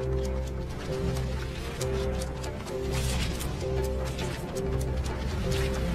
Thank you.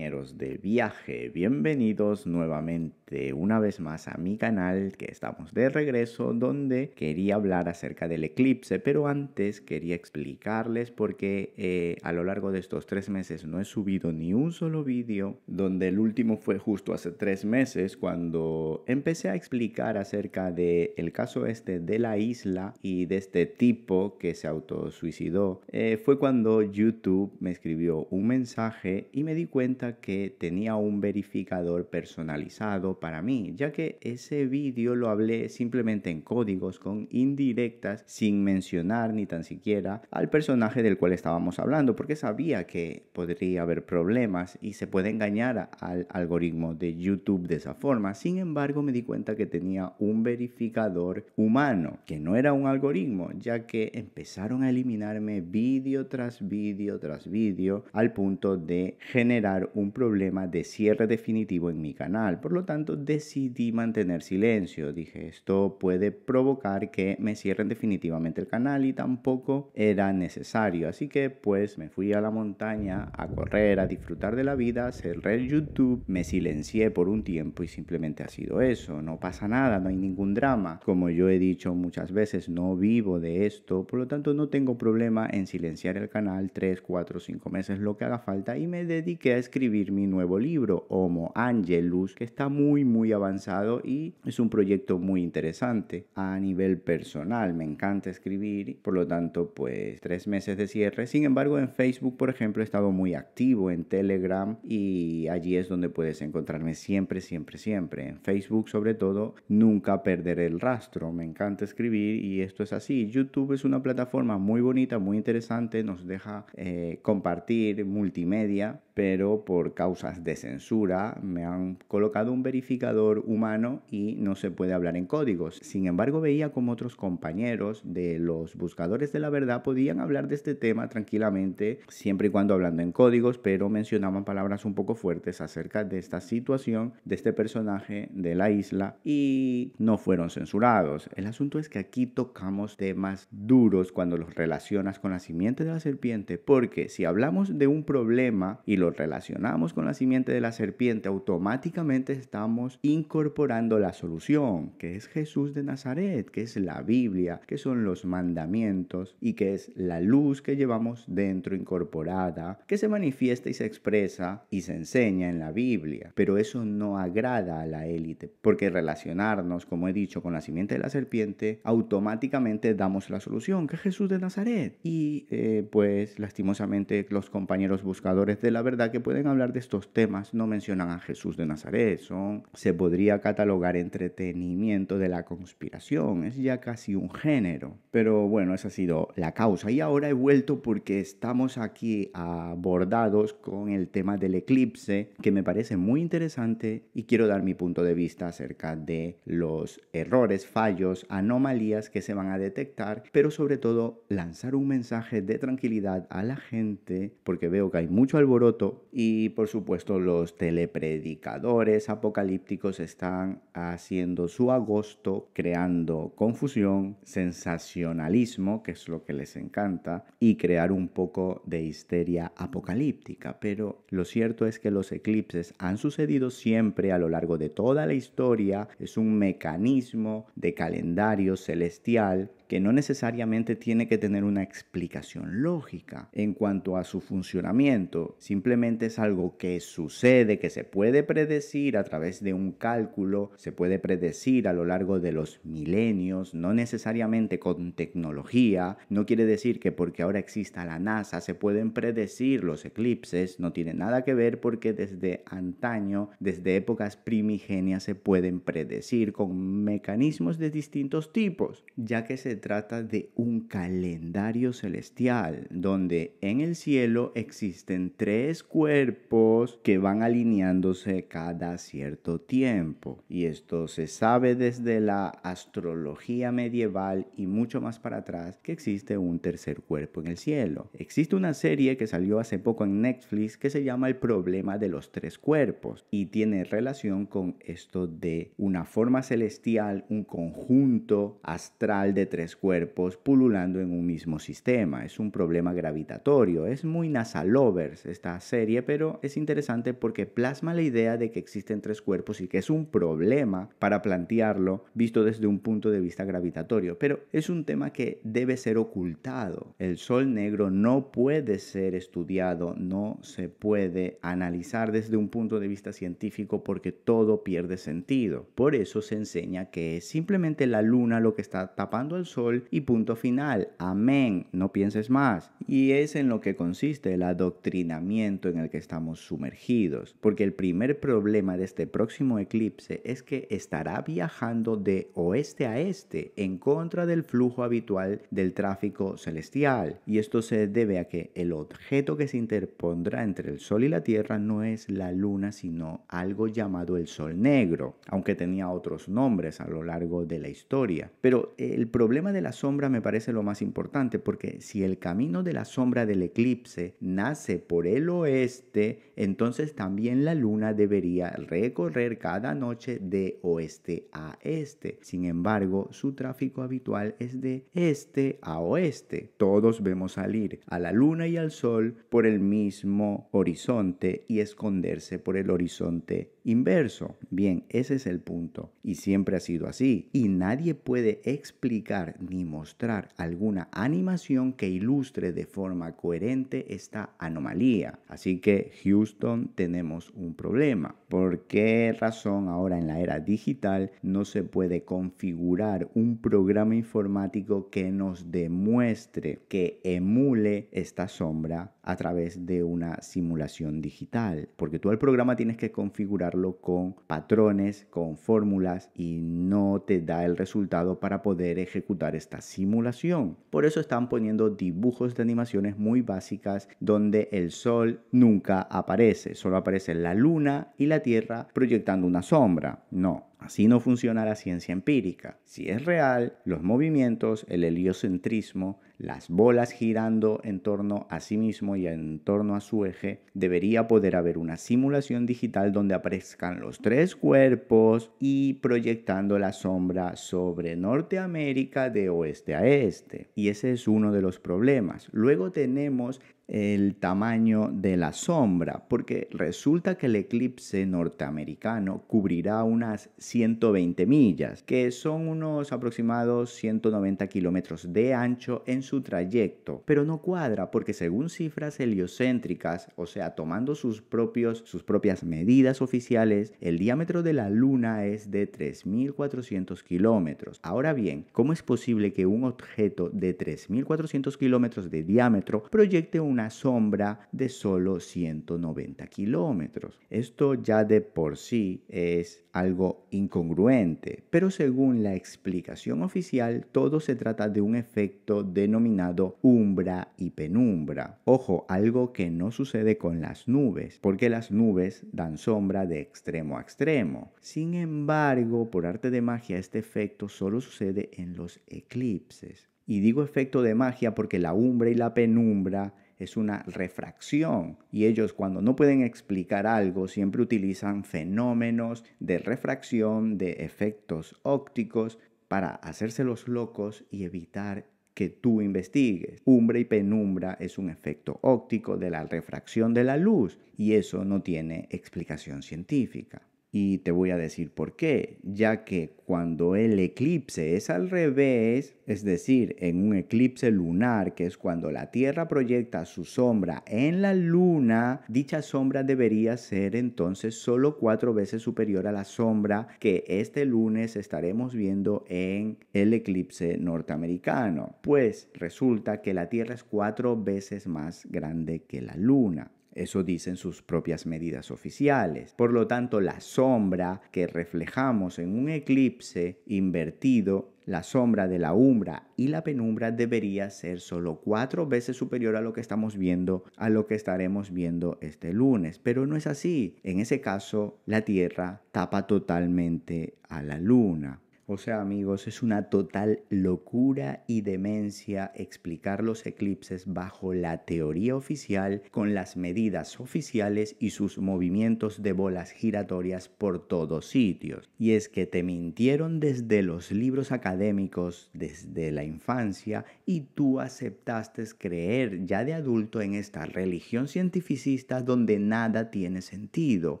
de viaje, bienvenidos nuevamente una vez más a mi canal que estamos de regreso donde quería hablar acerca del eclipse, pero antes quería explicarles porque eh, a lo largo de estos tres meses no he subido ni un solo vídeo, donde el último fue justo hace tres meses cuando empecé a explicar acerca del el caso este de la isla y de este tipo que se autosuicidó, eh, fue cuando YouTube me escribió un mensaje y me di cuenta que que tenía un verificador personalizado para mí, ya que ese vídeo lo hablé simplemente en códigos con indirectas sin mencionar ni tan siquiera al personaje del cual estábamos hablando, porque sabía que podría haber problemas y se puede engañar al algoritmo de YouTube de esa forma. Sin embargo, me di cuenta que tenía un verificador humano, que no era un algoritmo, ya que empezaron a eliminarme vídeo tras vídeo tras vídeo al punto de generar un problema de cierre definitivo en mi canal, por lo tanto decidí mantener silencio. Dije, esto puede provocar que me cierren definitivamente el canal y tampoco era necesario. Así que pues me fui a la montaña a correr, a disfrutar de la vida, cerré el YouTube, me silencié por un tiempo y simplemente ha sido eso. No pasa nada, no hay ningún drama. Como yo he dicho muchas veces, no vivo de esto, por lo tanto no tengo problema en silenciar el canal 3, 4, 5 meses, lo que haga falta y me dediqué a escribir mi nuevo libro, Homo Angelus, que está muy, muy avanzado y es un proyecto muy interesante a nivel personal. Me encanta escribir, por lo tanto, pues tres meses de cierre. Sin embargo, en Facebook, por ejemplo, he estado muy activo, en Telegram y allí es donde puedes encontrarme siempre, siempre, siempre. En Facebook, sobre todo, nunca perderé el rastro. Me encanta escribir y esto es así. YouTube es una plataforma muy bonita, muy interesante, nos deja eh, compartir multimedia pero por causas de censura me han colocado un verificador humano y no se puede hablar en códigos. Sin embargo, veía como otros compañeros de los buscadores de la verdad podían hablar de este tema tranquilamente, siempre y cuando hablando en códigos, pero mencionaban palabras un poco fuertes acerca de esta situación, de este personaje de la isla y no fueron censurados. El asunto es que aquí tocamos temas duros cuando los relacionas con la simiente de la serpiente, porque si hablamos de un problema y lo relacionamos con la simiente de la serpiente, automáticamente estamos incorporando la solución, que es Jesús de Nazaret, que es la Biblia, que son los mandamientos y que es la luz que llevamos dentro incorporada, que se manifiesta y se expresa y se enseña en la Biblia. Pero eso no agrada a la élite, porque relacionarnos, como he dicho, con la simiente de la serpiente, automáticamente damos la solución, que es Jesús de Nazaret. Y eh, pues lastimosamente los compañeros buscadores de la verdad que pueden hablar de estos temas. No mencionan a Jesús de Nazaret. Son, se podría catalogar entretenimiento de la conspiración. Es ya casi un género. Pero bueno, esa ha sido la causa. Y ahora he vuelto porque estamos aquí abordados con el tema del eclipse, que me parece muy interesante y quiero dar mi punto de vista acerca de los errores, fallos, anomalías que se van a detectar, pero sobre todo lanzar un mensaje de tranquilidad a la gente porque veo que hay mucho alboroto y por supuesto los telepredicadores apocalípticos están haciendo su agosto creando confusión, sensacionalismo, que es lo que les encanta, y crear un poco de histeria apocalíptica. Pero lo cierto es que los eclipses han sucedido siempre a lo largo de toda la historia, es un mecanismo de calendario celestial que no necesariamente tiene que tener una explicación lógica en cuanto a su funcionamiento, simplemente es algo que sucede, que se puede predecir a través de un cálculo, se puede predecir a lo largo de los milenios, no necesariamente con tecnología, no quiere decir que porque ahora exista la NASA se pueden predecir los eclipses, no tiene nada que ver porque desde antaño, desde épocas primigenias se pueden predecir con mecanismos de distintos tipos, ya que se trata de un calendario celestial, donde en el cielo existen tres cuerpos que van alineándose cada cierto tiempo. Y esto se sabe desde la astrología medieval y mucho más para atrás que existe un tercer cuerpo en el cielo. Existe una serie que salió hace poco en Netflix que se llama El problema de los tres cuerpos y tiene relación con esto de una forma celestial, un conjunto astral de tres cuerpos pululando en un mismo sistema. Es un problema gravitatorio. Es muy lovers esta serie, pero es interesante porque plasma la idea de que existen tres cuerpos y que es un problema para plantearlo visto desde un punto de vista gravitatorio. Pero es un tema que debe ser ocultado. El sol negro no puede ser estudiado, no se puede analizar desde un punto de vista científico porque todo pierde sentido. Por eso se enseña que es simplemente la luna lo que está tapando al sol y punto final. Amén, no pienses más. Y es en lo que consiste el adoctrinamiento en el que estamos sumergidos, porque el primer problema de este próximo eclipse es que estará viajando de oeste a este en contra del flujo habitual del tráfico celestial. Y esto se debe a que el objeto que se interpondrá entre el Sol y la Tierra no es la Luna, sino algo llamado el Sol Negro, aunque tenía otros nombres a lo largo de la historia. Pero el problema de la sombra me parece lo más importante porque si el camino de la sombra del eclipse nace por el oeste, entonces también la luna debería recorrer cada noche de oeste a este. Sin embargo, su tráfico habitual es de este a oeste. Todos vemos salir a la luna y al sol por el mismo horizonte y esconderse por el horizonte inverso. Bien, ese es el punto y siempre ha sido así y nadie puede explicar ni mostrar alguna animación que ilustre de forma coherente esta anomalía. Así que Houston tenemos un problema. ¿Por qué razón ahora en la era digital no se puede configurar un programa informático que nos demuestre, que emule esta sombra a través de una simulación digital? Porque tú el programa tienes que configurarlo con patrones, con fórmulas y no te da el resultado para poder ejecutar esta simulación. Por eso están poniendo dibujos de animaciones muy básicas donde el sol nunca aparece, solo aparece la luna y la tierra proyectando una sombra. No, Así no funciona la ciencia empírica. Si es real, los movimientos, el heliocentrismo, las bolas girando en torno a sí mismo y en torno a su eje, debería poder haber una simulación digital donde aparezcan los tres cuerpos y proyectando la sombra sobre Norteamérica de oeste a este. Y ese es uno de los problemas. Luego tenemos el tamaño de la sombra, porque resulta que el eclipse norteamericano cubrirá unas 120 millas, que son unos aproximados 190 kilómetros de ancho en su trayecto, pero no cuadra porque según cifras heliocéntricas, o sea, tomando sus, propios, sus propias medidas oficiales, el diámetro de la Luna es de 3.400 kilómetros. Ahora bien, ¿cómo es posible que un objeto de 3.400 kilómetros de diámetro proyecte un sombra de solo 190 kilómetros. Esto ya de por sí es algo incongruente, pero según la explicación oficial, todo se trata de un efecto denominado umbra y penumbra. Ojo, algo que no sucede con las nubes, porque las nubes dan sombra de extremo a extremo. Sin embargo, por arte de magia, este efecto solo sucede en los eclipses. Y digo efecto de magia porque la umbra y la penumbra es una refracción y ellos cuando no pueden explicar algo siempre utilizan fenómenos de refracción, de efectos ópticos para hacerse los locos y evitar que tú investigues. Umbra y penumbra es un efecto óptico de la refracción de la luz y eso no tiene explicación científica. Y te voy a decir por qué, ya que cuando el eclipse es al revés, es decir, en un eclipse lunar, que es cuando la Tierra proyecta su sombra en la Luna, dicha sombra debería ser entonces solo cuatro veces superior a la sombra que este lunes estaremos viendo en el eclipse norteamericano. Pues resulta que la Tierra es cuatro veces más grande que la Luna. Eso dicen sus propias medidas oficiales. Por lo tanto, la sombra que reflejamos en un eclipse invertido, la sombra de la umbra y la penumbra debería ser solo cuatro veces superior a lo que estamos viendo, a lo que estaremos viendo este lunes. Pero no es así. En ese caso, la Tierra tapa totalmente a la Luna. O sea, amigos, es una total locura y demencia explicar los eclipses bajo la teoría oficial con las medidas oficiales y sus movimientos de bolas giratorias por todos sitios. Y es que te mintieron desde los libros académicos, desde la infancia, y tú aceptaste creer ya de adulto en esta religión cientificista donde nada tiene sentido,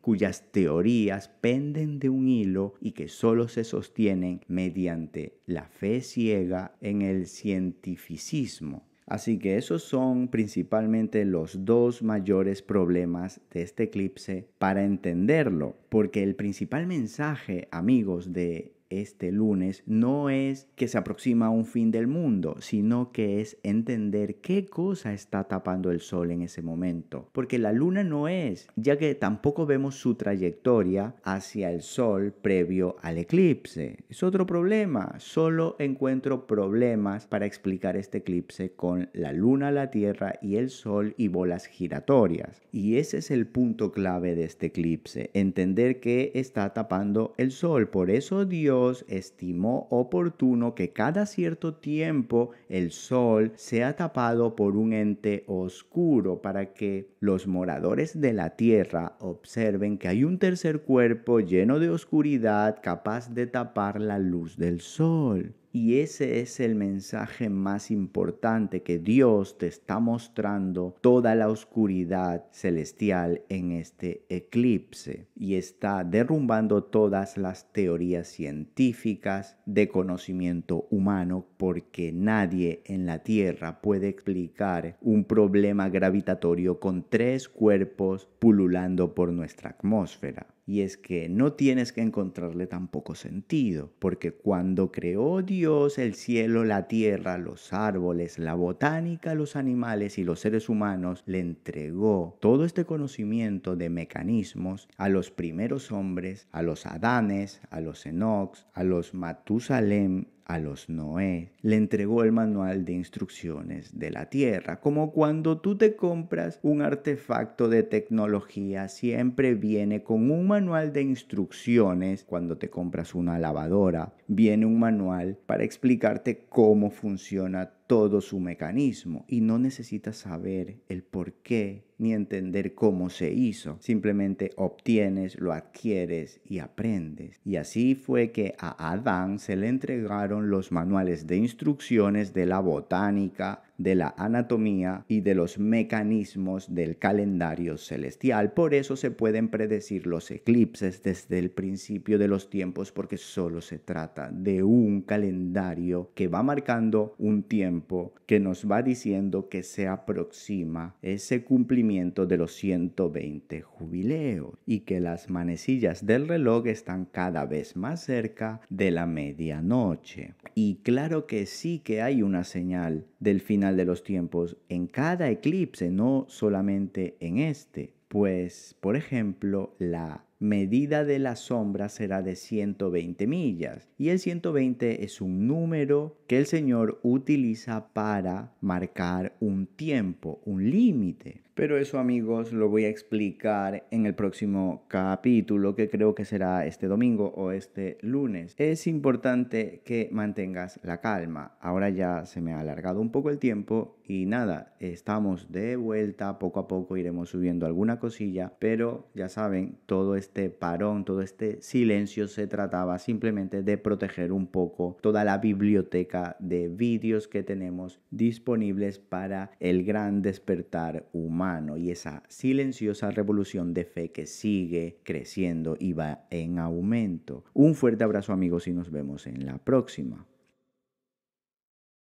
cuyas teorías penden de un hilo y que solo se sostienen mediante la fe ciega en el cientificismo. Así que esos son principalmente los dos mayores problemas de este eclipse para entenderlo, porque el principal mensaje, amigos, de este lunes no es que se aproxima un fin del mundo, sino que es entender qué cosa está tapando el sol en ese momento. Porque la luna no es, ya que tampoco vemos su trayectoria hacia el sol previo al eclipse. Es otro problema, solo encuentro problemas para explicar este eclipse con la luna, la tierra y el sol y bolas giratorias. Y ese es el punto clave de este eclipse, entender qué está tapando el sol. Por eso Dios estimó oportuno que cada cierto tiempo el sol sea tapado por un ente oscuro para que los moradores de la tierra observen que hay un tercer cuerpo lleno de oscuridad capaz de tapar la luz del sol. Y ese es el mensaje más importante que Dios te está mostrando toda la oscuridad celestial en este eclipse y está derrumbando todas las teorías científicas de conocimiento humano porque nadie en la Tierra puede explicar un problema gravitatorio con tres cuerpos pululando por nuestra atmósfera y es que no tienes que encontrarle tampoco sentido, porque cuando creó Dios el cielo, la tierra, los árboles, la botánica, los animales y los seres humanos, le entregó todo este conocimiento de mecanismos a los primeros hombres, a los Adanes, a los Enox, a los Matusalem a los Noé le entregó el manual de instrucciones de la Tierra, como cuando tú te compras un artefacto de tecnología, siempre viene con un manual de instrucciones, cuando te compras una lavadora, viene un manual para explicarte cómo funciona todo su mecanismo y no necesitas saber el por qué ni entender cómo se hizo. Simplemente obtienes, lo adquieres y aprendes. Y así fue que a Adán se le entregaron los manuales de instrucciones de la botánica, de la anatomía y de los mecanismos del calendario celestial. Por eso se pueden predecir los eclipses desde el principio de los tiempos porque solo se trata de un calendario que va marcando un tiempo que nos va diciendo que se aproxima ese cumplimiento de los 120 jubileos y que las manecillas del reloj están cada vez más cerca de la medianoche. Y claro que sí que hay una señal del final de los tiempos en cada eclipse, no solamente en este. Pues, por ejemplo, la medida de la sombra será de 120 millas. Y el 120 es un número que el Señor utiliza para marcar un tiempo, un límite. Pero eso amigos lo voy a explicar en el próximo capítulo que creo que será este domingo o este lunes. Es importante que mantengas la calma. Ahora ya se me ha alargado un poco el tiempo y nada, estamos de vuelta. Poco a poco iremos subiendo alguna cosilla, pero ya saben, todo este este parón, todo este silencio se trataba simplemente de proteger un poco toda la biblioteca de vídeos que tenemos disponibles para el gran despertar humano y esa silenciosa revolución de fe que sigue creciendo y va en aumento. Un fuerte abrazo amigos y nos vemos en la próxima.